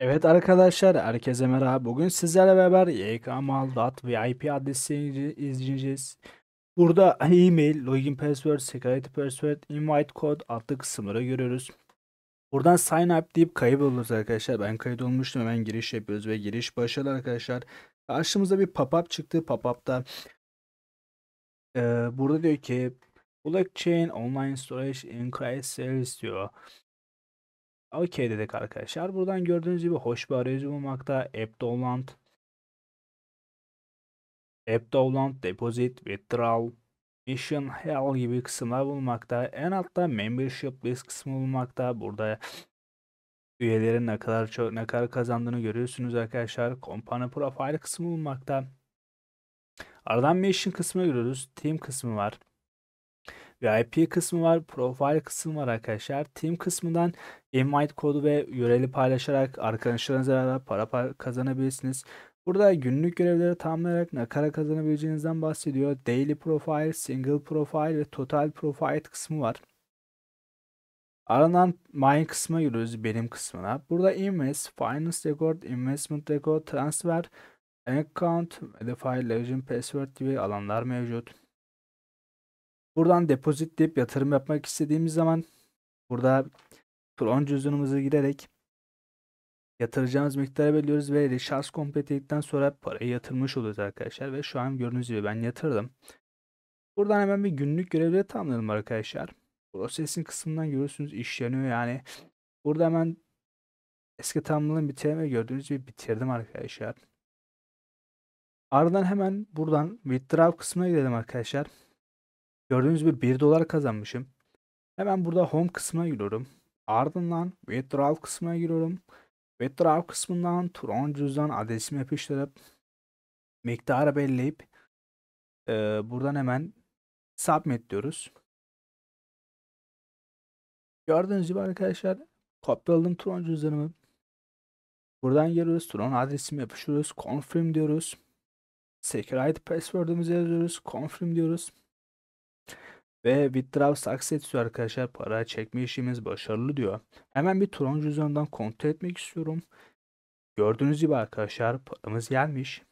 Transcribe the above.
Evet arkadaşlar, herkese merhaba. Bugün sizlerle beraber ykamal.vip adresini izleyeceğiz. Burada e-mail, login password, security password, invite code adlı kısımları görüyoruz. Buradan sign up deyip kayıt oluruz arkadaşlar. Ben kayıt olmuştum. Hemen giriş yapıyoruz ve giriş başarılı arkadaşlar. Karşımıza bir pop-up çıktı. Pop-up'ta e, burada diyor ki blockchain online storage increase sales diyor. Okey dedik arkadaşlar. Buradan gördüğünüz gibi hoş bir arayüzü bulmakta. App Dowland, App Dowland, Deposit, Withdrawal, Mission, Hell gibi kısımlar bulmakta. En altta Membership List kısmı bulmakta. Burada üyelerin ne kadar çok ne kadar kazandığını görüyorsunuz arkadaşlar. Kompanya Profile kısmı bulmakta. Aradan Mission kısmı görüyoruz. Team kısmı var. VIP kısmı var, profile kısmı var arkadaşlar. Team kısmından invite kodu ve yöreli paylaşarak arkadaşlarınızla para kazanabilirsiniz. Burada günlük görevleri tamamlayarak nakara kazanabileceğinizden bahsediyor. Daily profile, single profile ve total profile kısmı var. Aranan main kısmına giriyoruz benim kısmına. Burada invest, finance record, investment record, transfer, account, modify, legend, password gibi alanlar mevcut. Buradan depozit deyip yatırım yapmak istediğimiz zaman burada Tron cüzdanımıza girerek yatıracağımız miktarı belirliyoruz ve recharge kompletledikten sonra parayı yatırmış oluyoruz arkadaşlar ve şu an gördüğünüz gibi ben yatırdım. Buradan hemen bir günlük görevleri tamamlayalım arkadaşlar. Prosesin kısmından görürsünüz işleniyor yani. Burada hemen eski tamamlanan bitirme gördüğünüz gibi bitirdim arkadaşlar. Ardından hemen buradan withdraw kısmına gidelim arkadaşlar. Gördüğünüz gibi 1 dolar kazanmışım. Hemen burada home kısmına giriyorum. Ardından withdraw kısmına giriyorum. Withdraw kısmından Tron cüzdan adresimi yapıştırıp miktarı belleyip e, buradan hemen submit diyoruz. Gördüğünüz gibi arkadaşlar kopyaladım Tron cüzdanımı. Buradan giriyoruz. Tron adresimi yapıştırıyoruz. Confirm diyoruz. Security password'ımızı yazıyoruz. Confirm diyoruz. Ve withdraw success diyor arkadaşlar. Para çekme işimiz başarılı diyor. Hemen bir Tron cüzdanından kontrol etmek istiyorum. Gördüğünüz gibi arkadaşlar paramız gelmiş.